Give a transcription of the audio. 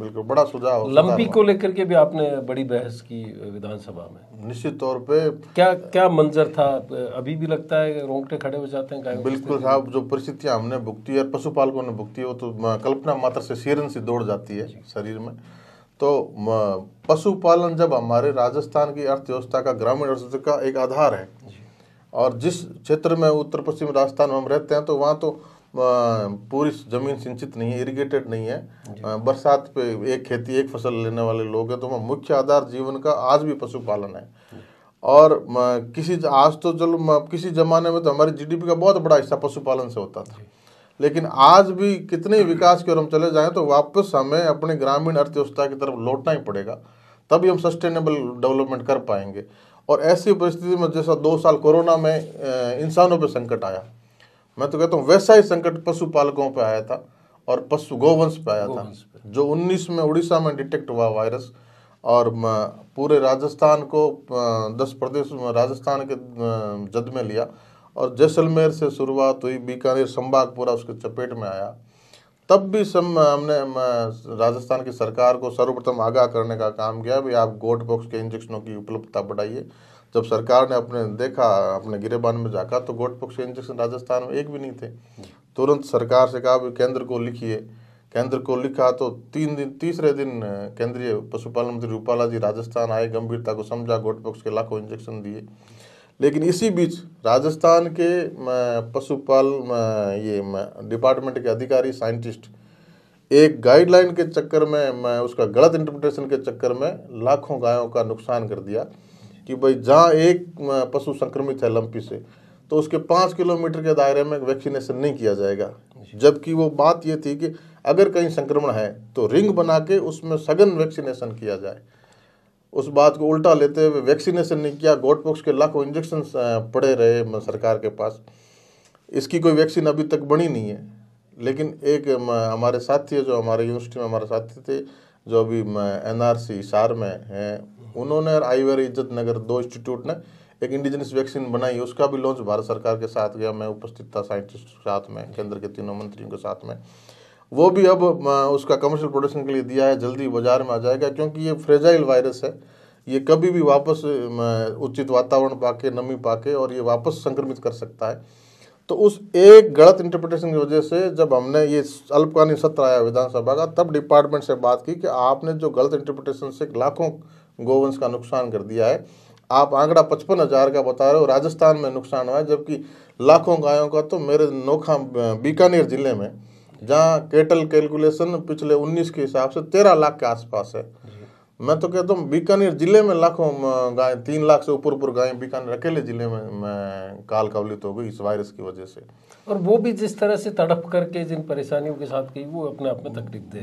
बिल्कुल बड़ा सुझाव लंपी को लेकर के भी आपने बड़ी बहस की विधानसभा में निश्चित तौर पे क्या क्या मंजर था अभी भी लगता है रोंगटे खड़े हो जाते हैं बिल्कुल साहब जो परिस्थितियां हमने भुगती है पशुपालकों ने भुगती है वो तो कल्पना मात्र से सीरन सी दौड़ जाती है शरीर में तो पशुपालन जब हमारे राजस्थान की अर्थव्यवस्था का ग्रामीण अर्थव्यवस्था का एक आधार है और जिस क्षेत्र में उत्तर पश्चिम राजस्थान में हम रहते हैं तो वहाँ तो पूरी ज़मीन सिंचित नहीं है इरिगेटेड नहीं है बरसात पे एक खेती एक फसल लेने वाले लोग हैं तो वहाँ मुख्य आधार जीवन का आज भी पशुपालन है और किसी आज तो चलो किसी ज़माने में तो हमारी जीडीपी का बहुत बड़ा हिस्सा पशुपालन से होता था लेकिन आज भी कितने विकास की ओर हम चले जाएं तो वापस हमें अपने ग्रामीण अर्थव्यवस्था की तरफ लौटना ही पड़ेगा तभी हम सस्टेनेबल डेवलपमेंट कर पाएंगे और ऐसी परिस्थिति में जैसा दो साल कोरोना में इंसानों पर संकट आया मैं तो कहता हूँ वैसा ही संकट पशुपालकों पर आया था और पशु गोवंश पे आया था जो 19 में उड़ीसा में डिटेक्ट हुआ वायरस और पूरे राजस्थान को दस प्रदेश राजस्थान के जद में लिया और जैसलमेर से शुरुआत हुई बीकानेर संभाग पूरा उसके चपेट में आया तब भी सम हमने राजस्थान की सरकार को सर्वप्रथम आगाह करने का काम किया भाई आप गोट बॉक्स के इंजेक्शनों की उपलब्धता बढ़ाइए जब सरकार ने अपने देखा अपने गिरेबान में झाका तो गोट बॉक्स के इंजेक्शन राजस्थान में एक भी नहीं थे तुरंत सरकार से कहा केंद्र को लिखिए केंद्र को लिखा तो तीन दिन तीसरे दिन केंद्रीय पशुपालन मंत्री रूपाला जी राजस्थान आए गंभीरता को समझा गोट बॉक्स के लाखों इंजेक्शन दिए लेकिन इसी बीच राजस्थान के पशुपाल ये डिपार्टमेंट के अधिकारी साइंटिस्ट एक गाइडलाइन के चक्कर में मैं उसका गलत इंटरप्रिटेशन के चक्कर में लाखों गायों का नुकसान कर दिया कि भाई जहाँ एक पशु संक्रमित है लंपी से तो उसके पाँच किलोमीटर के दायरे में वैक्सीनेशन नहीं किया जाएगा जबकि वो बात ये थी कि अगर कहीं संक्रमण है तो रिंग बना के उसमें सघन वैक्सीनेशन किया जाए उस बात को उल्टा लेते हुए वैक्सीनेशन नहीं किया गोटपोक्स के लाखों इंजेक्शन पड़े रहे सरकार के पास इसकी कोई वैक्सीन अभी तक बनी नहीं है लेकिन एक हमारे साथी जो हमारे यूनिवर्सिटी में हमारे साथी थे जो अभी एन आर सी सार में हैं उन्होंने आईवर इज्जत नगर दो इंस्टीट्यूट ने एक इंडिजिनस वैक्सीन बनाई उसका भी लॉन्च भारत सरकार के साथ गया मैं उपस्थित था साइंटिस्ट के साथ में केंद्र के तीनों मंत्रियों के साथ में वो भी अब उसका कमर्शियल प्रोडक्शन के लिए दिया है जल्दी बाज़ार में आ जाएगा क्योंकि ये फ्रेजाइल वायरस है ये कभी भी वापस उचित वातावरण पाके नमी पाके और ये वापस संक्रमित कर सकता है तो उस एक गलत इंटरप्रिटेशन की वजह से जब हमने ये अल्पकालीन सत्र आया विधानसभा का तब डिपार्टमेंट से बात की कि आपने जो गलत इंटरप्रिटेशन से लाखों गोवंश का नुकसान कर दिया है आप आंकड़ा पचपन हज़ार का बता रहे हो राजस्थान में नुकसान हुआ है जबकि लाखों गायों का तो मेरे नोखा बीकानेर ज़िले में जहाँ केटल कैलकुलेशन पिछले 19 के हिसाब से 13 लाख के आसपास है मैं तो कहता हूँ बीकानेर जिले में लाखों गाय तीन लाख से ऊपर ऊपर गाय बीकानेर अकेले जिले में, मैं काल कवलित हो गई इस वायरस की वजह से और वो भी जिस तरह से तड़प करके जिन परेशानियों के साथ गई वो अपने आप में तकलीफ दे